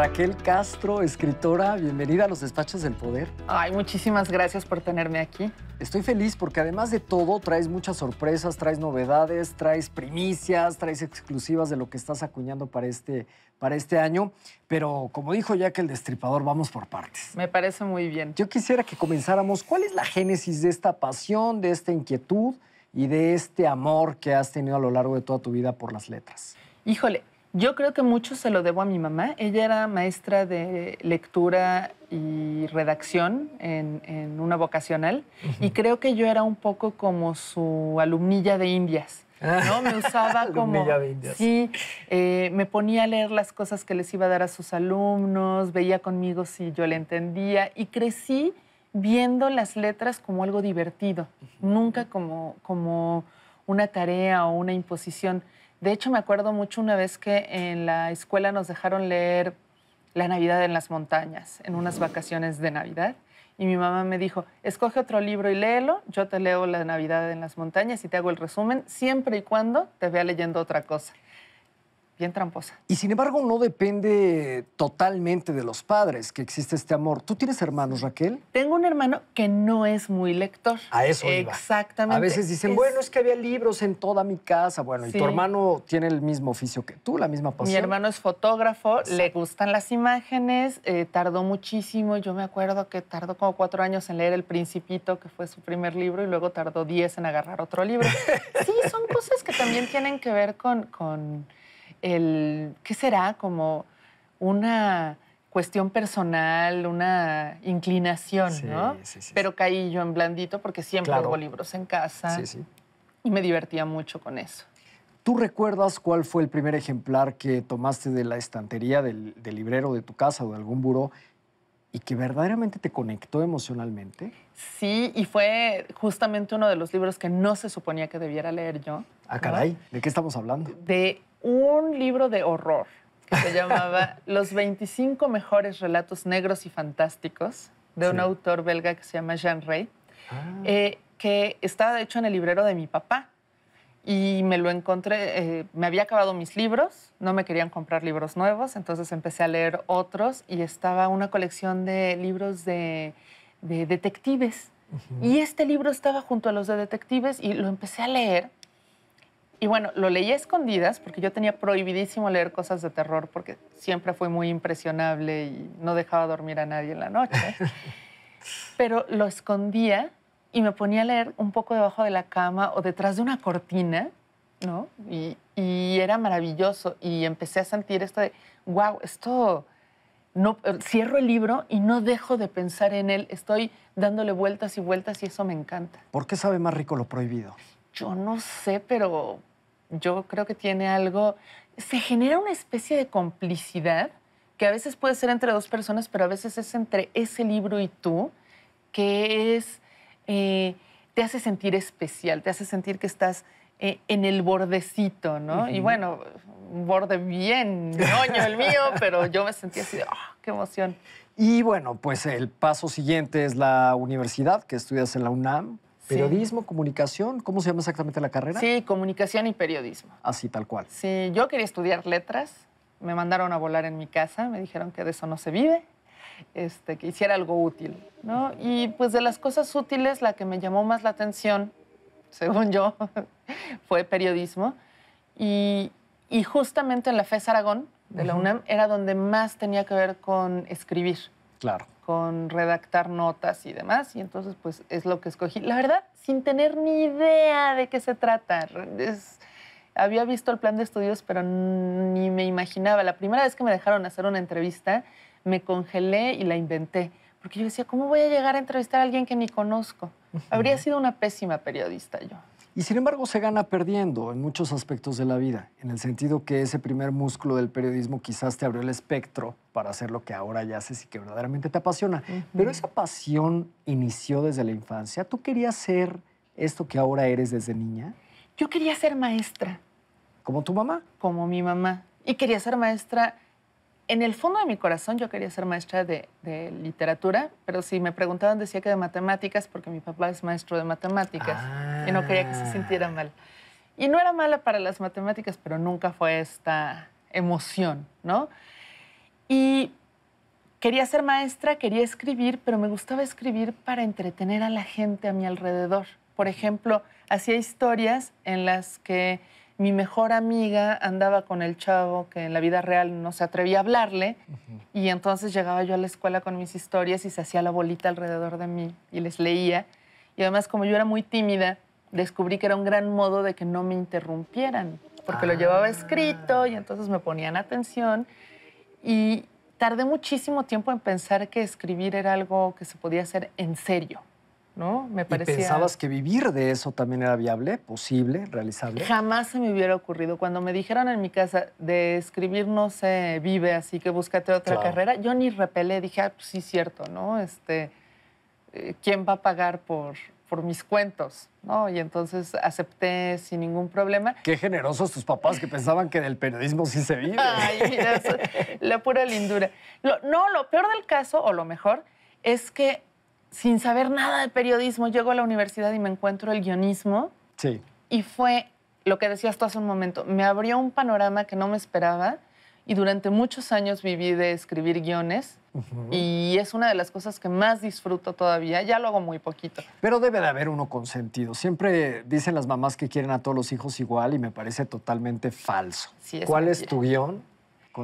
Raquel Castro, escritora, bienvenida a los despachos del poder. Ay, muchísimas gracias por tenerme aquí. Estoy feliz porque además de todo traes muchas sorpresas, traes novedades, traes primicias, traes exclusivas de lo que estás acuñando para este, para este año. Pero como dijo ya que el destripador, vamos por partes. Me parece muy bien. Yo quisiera que comenzáramos. ¿Cuál es la génesis de esta pasión, de esta inquietud y de este amor que has tenido a lo largo de toda tu vida por las letras? Híjole, yo creo que mucho se lo debo a mi mamá. Ella era maestra de lectura y redacción en, una vocacional y creo que yo era un poco como su alumnilla de Indias. ¿no? Me usaba como... Sí, eh, me ponía a leer las cosas que les iba a dar a sus alumnos, veía conmigo si yo le entendía y crecí viendo las letras como algo divertido, nunca como, como una tarea o una imposición. De hecho, me acuerdo mucho una vez que en la escuela nos dejaron leer La Navidad en las montañas, en unas vacaciones de Navidad. Y mi mamá me dijo, escoge otro libro y léelo, yo te leo La Navidad en las montañas y te hago el resumen, siempre y cuando te vea leyendo otra cosa bien tramposa. Y sin embargo, no depende totalmente de los padres que existe este amor. ¿Tú tienes hermanos, Raquel? Tengo un hermano que no es muy lector. A eso iba. Exactamente. A veces dicen, bueno, es que había libros en toda mi casa. Bueno, y tu hermano tiene el mismo oficio que tú, la misma pasión. Mi hermano es fotógrafo, le gustan las imágenes, eh, tardó muchísimo. Yo me acuerdo que tardó como cuatro años en leer El Principito, que fue su primer libro, y luego tardó diez en agarrar otro libro. sí, son cosas que también tienen que ver con, con el, ¿qué será? Como una cuestión personal, una inclinación, ¿no? Sí, sí, Pero caí yo en blandito porque siempre hubo libros en casa y me divertía mucho con eso. ¿Tú recuerdas cuál fue el primer ejemplar que tomaste de la estantería del, librero de tu casa o de algún buró y que verdaderamente te conectó emocionalmente? Sí, y fue justamente uno de los libros que no se suponía que debiera leer yo. Ah, caray, ¿de qué estamos hablando? De un libro de horror que se llamaba Los 25 mejores relatos negros y fantásticos de un autor belga que se llama Jean Rey, ah. eh, que estaba hecho en el librero de mi papá. Y me lo encontré, eh, me había acabado mis libros, no me querían comprar libros nuevos, entonces empecé a leer otros y estaba una colección de libros de, detectives. Y este libro estaba junto a los de detectives y lo empecé a leer y bueno, lo leía escondidas porque yo tenía prohibidísimo leer cosas de terror porque siempre fui muy impresionable y no dejaba dormir a nadie en la noche. Pero lo escondía y me ponía a leer un poco debajo de la cama o detrás de una cortina, ¿no? Y, era maravilloso y empecé a sentir esto de, wow, esto... No, eh, cierro el libro y no dejo de pensar en él. Estoy dándole vueltas y vueltas y eso me encanta. ¿Por qué sabe más rico lo prohibido? Yo no sé, pero yo creo que tiene algo, se genera una especie de complicidad que a veces puede ser entre dos personas, pero a veces es entre ese libro y tú, que es, eh, te hace sentir especial, te hace sentir que estás eh, en el bordecito, ¿no? Y bueno, un borde bien el mío, pero yo me sentí así ah, qué emoción! Y bueno, pues el paso siguiente es la universidad, que estudias en la UNAM. Periodismo, comunicación, ¿cómo se llama exactamente la carrera? Sí, comunicación y periodismo. Así, tal cual. Sí, yo quería estudiar letras, me mandaron a volar en mi casa, me dijeron que de eso no se vive, este, que hiciera algo útil, Y pues de las cosas útiles, la que me llamó más la atención, según yo, fue periodismo. Y, justamente en la FES Aragón de la UNAM era donde más tenía que ver con escribir. Claro. Con redactar notas y demás. Y entonces, pues, es lo que escogí. La verdad, sin tener ni idea de qué se trata. Había visto el plan de estudios, pero ni me imaginaba. La primera vez que me dejaron hacer una entrevista, me congelé y la inventé. Porque yo decía, ¿cómo voy a llegar a entrevistar a alguien que ni conozco? Habría sido una pésima periodista yo y sin embargo se gana perdiendo en muchos aspectos de la vida, en el sentido que ese primer músculo del periodismo quizás te abrió el espectro para hacer lo que ahora ya haces y que verdaderamente te apasiona. Pero esa pasión inició desde la infancia. ¿Tú querías ser esto que ahora eres desde niña? Yo quería ser maestra. ¿Como tu mamá? Como mi mamá. Y quería ser maestra en el fondo de mi corazón yo quería ser maestra de, literatura, pero si me preguntaban decía que de matemáticas porque mi papá es maestro de matemáticas y no quería que se sintiera ah. mal. Y no era mala para las matemáticas, pero nunca fue esta emoción, ¿no? Y quería ser maestra, quería escribir, pero me gustaba escribir para entretener a la gente a mi alrededor. Por ejemplo, hacía historias en las que mi mejor amiga andaba con el chavo que en la vida real no se atrevía a hablarle y entonces llegaba yo a la escuela con mis historias y se hacía la bolita alrededor de mí y les leía. Y además como yo era muy tímida, descubrí que era un gran modo de que no me interrumpieran, porque lo llevaba ah. escrito y entonces me ponían atención. Y tardé muchísimo tiempo en pensar que escribir era algo que se podía hacer en serio. ¿no? Me ¿Y pensabas que vivir de eso también era viable, posible, realizable? Jamás se me hubiera ocurrido. Cuando me dijeron en mi casa de escribir no se vive, así que búscate otra carrera, yo ni repelé, dije, ah, pues sí, cierto, ¿no? Este, eh, ¿Quién va a pagar por, por mis cuentos, ¿no? Y entonces acepté sin ningún problema. Qué generosos tus papás que pensaban que del periodismo sí se vive. Ay, la pura lindura. no, lo peor del caso, o lo mejor, es que sin saber nada de periodismo, llego a la universidad y me encuentro el guionismo. Sí. Y fue lo que decías tú hace un momento, me abrió un panorama que no me esperaba y durante muchos años viví de escribir guiones y es una de las cosas que más disfruto todavía, ya lo hago muy poquito. Pero debe de haber uno con sentido Siempre dicen las mamás que quieren a todos los hijos igual y me parece totalmente falso. ¿Cuál es tu guión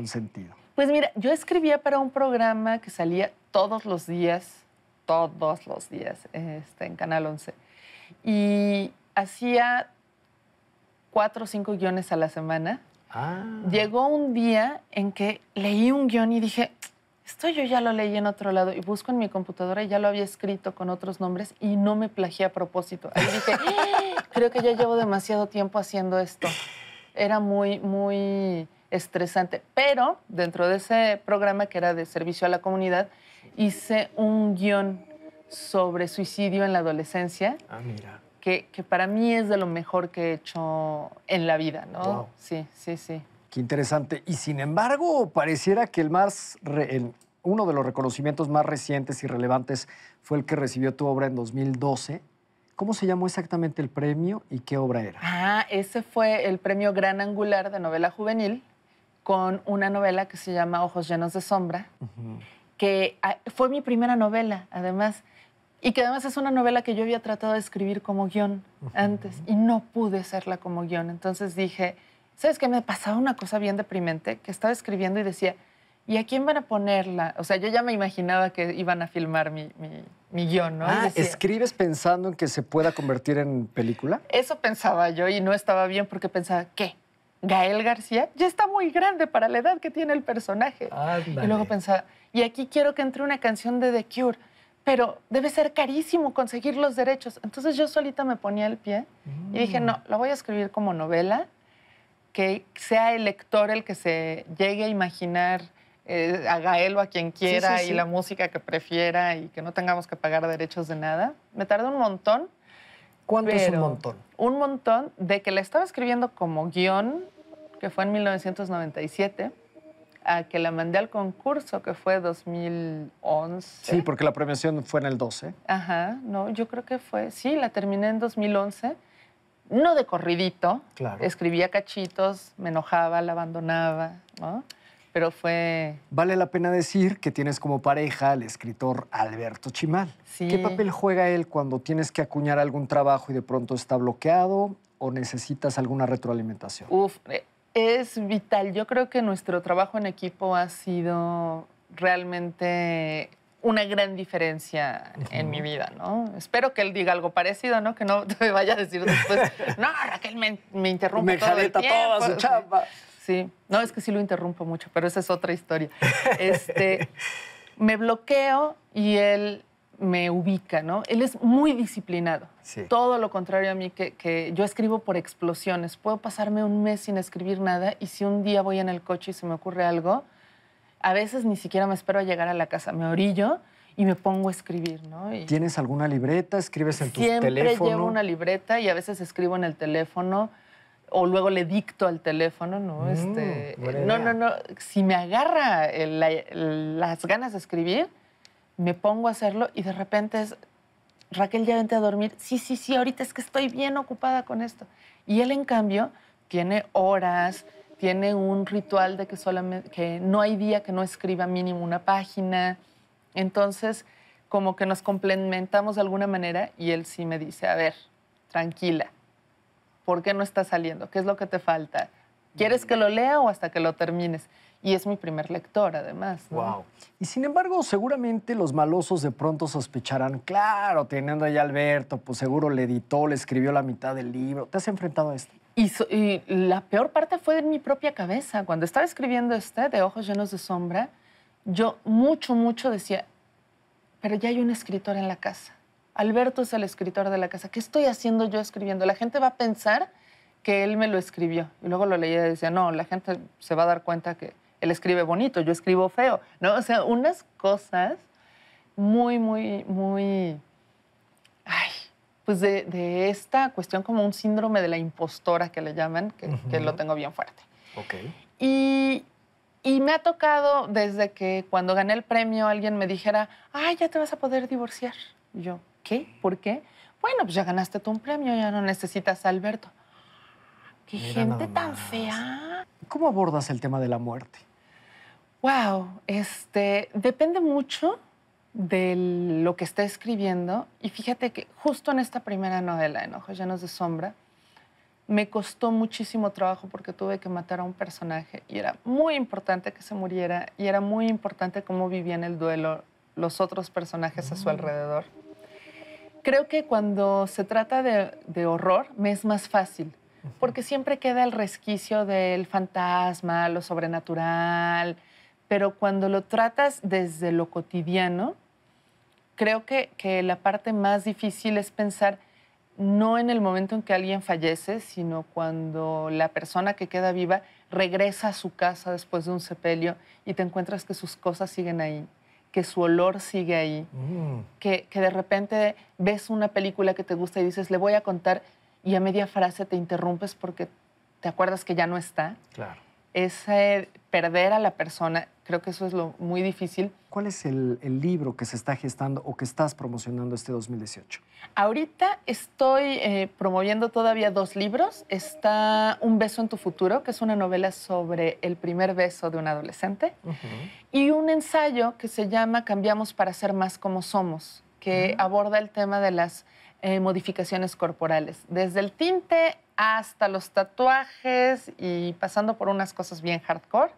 sentido Pues mira, yo escribía para un programa que salía todos los días todos los días este, en Canal 11. Y hacía cuatro o cinco guiones a la semana. Ah. Llegó un día en que leí un guión y dije, esto yo ya lo leí en otro lado y busco en mi computadora y ya lo había escrito con otros nombres y no me plagié a propósito. dije, creo que ya llevo demasiado tiempo haciendo esto. Era muy, muy estresante. Pero dentro de ese programa que era de servicio a la comunidad, hice un guión sobre suicidio en la adolescencia. Ah, mira. Que, para mí es de lo mejor que he hecho en la vida, ¿no? Sí, sí, sí. Qué interesante. Y sin embargo, pareciera que el más uno de los reconocimientos más recientes y relevantes fue el que recibió tu obra en 2012. ¿Cómo se llamó exactamente el premio y qué obra era? Ah, ese fue el premio Gran Angular de novela juvenil con una novela que se llama Ojos llenos de sombra que ah, fue mi primera novela, además, y que además es una novela que yo había tratado de escribir como guión antes y no pude hacerla como guión. Entonces dije, ¿sabes qué? Me pasaba una cosa bien deprimente, que estaba escribiendo y decía, ¿y a quién van a ponerla? O sea, yo ya me imaginaba que iban a filmar mi, mi, guión, ¿no? Ah, ¿escribes pensando en que se pueda convertir en película? Eso pensaba yo y no estaba bien porque pensaba, ¿qué? Gael García ya está muy grande para la edad que tiene el personaje. Y luego pensaba, y aquí quiero que entre una canción de The Cure, pero debe ser carísimo conseguir los derechos. Entonces yo solita me ponía el pie y dije, mm. no, la voy a escribir como novela, que sea el lector el que se llegue a imaginar eh, a Gael o a quien quiera y la música que prefiera y que no tengamos que pagar derechos de nada. Me tardé un montón. ¿Cuánto es un montón? Un montón de que la estaba escribiendo como guión, que fue en 1997 a que la mandé al concurso que fue 2011. Sí, porque la premiación fue en el 12. Ajá, no, yo creo que fue, sí, la terminé en 2011. No de corridito, claro. escribía cachitos, me enojaba, la abandonaba, ¿no? pero fue... Vale la pena decir que tienes como pareja al escritor Alberto Chimal. Sí. ¿Qué papel juega él cuando tienes que acuñar algún trabajo y de pronto está bloqueado o necesitas alguna retroalimentación? Uf, eh, es vital. Yo creo que nuestro trabajo en equipo ha sido realmente una gran diferencia en mi vida, ¿no? Espero que él diga algo parecido, ¿no? Que no te vaya a decir después, no, Raquel me, me interrumpe todo el Sí, no, es que sí lo interrumpo mucho, pero esa es otra historia. Este, me bloqueo y él me ubica, ¿no? Él es muy disciplinado. Todo lo contrario a mí, que, yo escribo por explosiones. Puedo pasarme un mes sin escribir nada y si un día voy en el coche y se me ocurre algo, a veces ni siquiera me espero a llegar a la casa, me orillo y me pongo a escribir, ¿no? ¿Tienes alguna libreta? ¿Escribes en tu teléfono? Siempre llevo una libreta y a veces escribo en el teléfono o luego le dicto al teléfono, ¿no? Mm, este, no, no, no. Si me agarra las ganas de escribir, me pongo a hacerlo y de repente es, Raquel, ya vente a dormir. Sí, sí, sí, ahorita es que estoy bien ocupada con esto. Y él, en cambio, tiene horas, tiene un ritual de que, solamente, que no hay día que no escriba mínimo una página. Entonces, como que nos complementamos de alguna manera y él sí me dice, a ver, tranquila, ¿por qué no está saliendo? ¿Qué es lo que te falta? ¿Quieres que lo lea o hasta que lo termines? Y es mi primer lector, además. Wow. Y sin embargo, seguramente los malosos de pronto sospecharán, claro, teniendo allá a Alberto, pues seguro le editó, le escribió la mitad del libro. ¿Te has enfrentado a esto? y la peor parte fue en mi propia cabeza. Cuando estaba escribiendo este, de Ojos Llenos de Sombra, yo mucho, mucho decía, pero ya hay un escritor en la casa. Alberto es el escritor de la casa. ¿Qué estoy haciendo yo escribiendo? La gente va a pensar que él me lo escribió. Y luego lo leía y decía, no, la gente se va a dar cuenta que él escribe bonito, yo escribo feo, ¿no? O sea, unas cosas muy, muy, muy... Ay, pues de, esta cuestión como un síndrome de la impostora que le llaman, que, lo tengo bien fuerte. Ok. Y, y me ha tocado desde que cuando gané el premio alguien me dijera, ay, ya te vas a poder divorciar. yo, ¿qué? ¿Por qué? Bueno, pues ya ganaste tú un premio, ya no necesitas a Alberto. ¡Qué gente tan fea! ¿Cómo abordas el tema de la muerte? Wow, este depende mucho de lo que está escribiendo. Y fíjate que justo en esta primera novela, Enojos Llenos de Sombra, me costó muchísimo trabajo porque tuve que matar a un personaje y era muy importante que se muriera y era muy importante cómo vivían el duelo los otros personajes a su mm. alrededor. Creo que cuando se trata de, de horror me es más fácil porque siempre queda el resquicio del fantasma, lo sobrenatural, pero cuando lo tratas desde lo cotidiano, creo que, la parte más difícil es pensar no en el momento en que alguien fallece, sino cuando la persona que queda viva regresa a su casa después de un sepelio y te encuentras que sus cosas siguen ahí, que su olor sigue ahí, mm. que, de repente ves una película que te gusta y dices, le voy a contar y a media frase te interrumpes porque te acuerdas que ya no está. Claro. Ese perder a la persona, creo que eso es lo muy difícil. ¿Cuál es el, libro que se está gestando o que estás promocionando este 2018? Ahorita estoy eh, promoviendo todavía dos libros. Está Un beso en tu futuro, que es una novela sobre el primer beso de un adolescente, y un ensayo que se llama Cambiamos para ser más como somos, que aborda el tema de las eh, modificaciones corporales, desde el tinte hasta los tatuajes y pasando por unas cosas bien hardcore.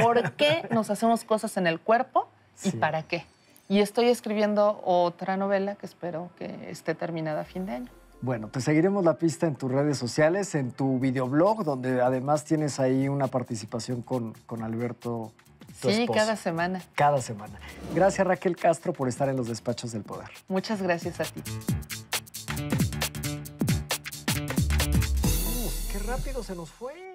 ¿Por qué nos hacemos cosas en el cuerpo y para qué? Y estoy escribiendo otra novela que espero que esté terminada a fin de año. Bueno, te seguiremos la pista en tus redes sociales, en tu videoblog, donde además tienes ahí una participación con, Alberto. Tu sí, cada semana. Cada semana. Gracias Raquel Castro por estar en los despachos del poder. Muchas gracias a ti. rápido se nos fue.